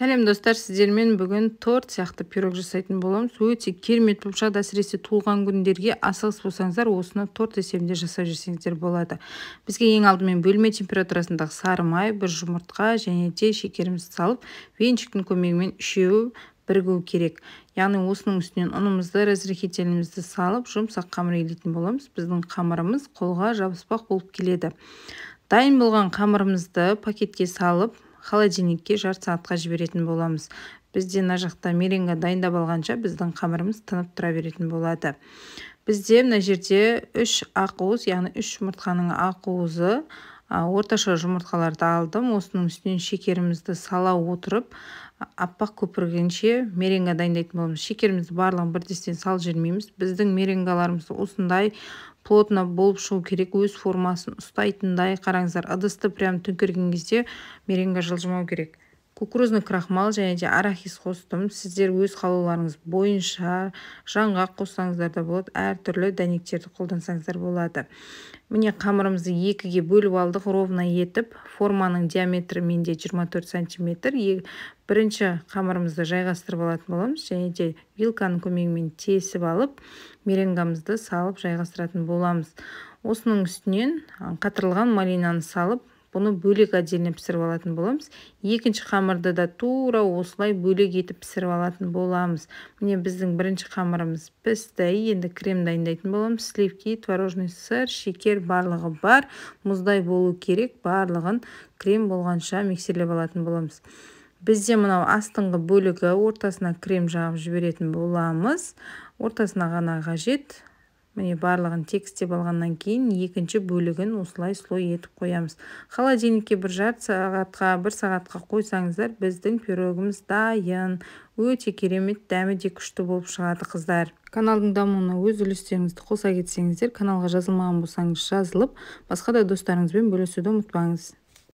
сәлем достар сіздермен бүгін торт сияқты пирог жасайтын боламыз өте керемет болып шығады әсіресе туылған күндерге асығыс болсаңыздар осыны торт есебінде жасап жүрсеңіздер болады бізге ең алдымен бөлме температурасындағы сары май бір жұмыртқа және де шекерімізді салып венчиктің көмегімен үшеуі бірігу керек яғни осының үстінен ұнымызды разрыхлителімізді салып жұмсақ қамыр илейтін боламыз біздің қамырымыз қолға жабыспақ болып келеді дайын болған қамырымызды пакетке салып холодильникке жарты сағатқа жіберетін боламыз бізде мына жақта меренга дайындап алғанша біздің қамырымыз тынып тұра беретін болады бізде мына жерде үш ақуыз яғни үш жұмыртқаның ақуызы орташа жұмыртқаларды алдым осының үстінен шекерімізді сала отырып аппақ көпіргенше меренга дайындайтын боламыз шекерімізді барлығын бір сал салып жібермейміз біздің меренгаларымыз осындай плотно болып шығу керек өз формасын ұстайтындай қараңыздар ыдысты прям төңкерген кезде меренга жылжымау керек кукурузный крахмал және де арахис қостым сіздер өз қалауларыңыз бойынша жаңғақ қоссаңыздар да болады әртүрлі дәнектерді қолдансаңыздар болады міне қамырымызды екіге бөліп алдық ровно етіп форманың диаметрі менде 24 сантиметр бірінші қамырымызды жайғастырып алатын боламыз және де вилканың көмегімен тесіп алып меренгамызды салып жайғастыратын боламыз осының үстінен қатырылған малинаны салып бұны бөлек отдельно пісіріп алатын боламыз екінші қамырды да тура осылай бөлек етіп пісіріп алатын боламыз міне біздің бірінші қамырымыз пісті енді крем дайындайтын боламыз сливки творожный сыр шекер барлығы бар мұздай болу керек барлығын крем болғанша миксерлеп алатын боламыз бізде мынау астыңғы бөлігі ортасына крем жағып жіберетін боламыз ортасына ғана қажет міне барлығын текстеп алғаннан кейін екінші бөлігін осылай слой етіп қоямыз холодильникке бір жарты сағатқа бір сағатқа қойсаңыздар біздің пирогымыз дайын өте керемет дәмі де күшті болып шығады қыздар каналдың дамуына өз үлестеріңізді қоса кетсеңіздер каналға жазылмаған болсаңыз жазылып басқа да достарыңызбен бөлісуді ұмытпаңыз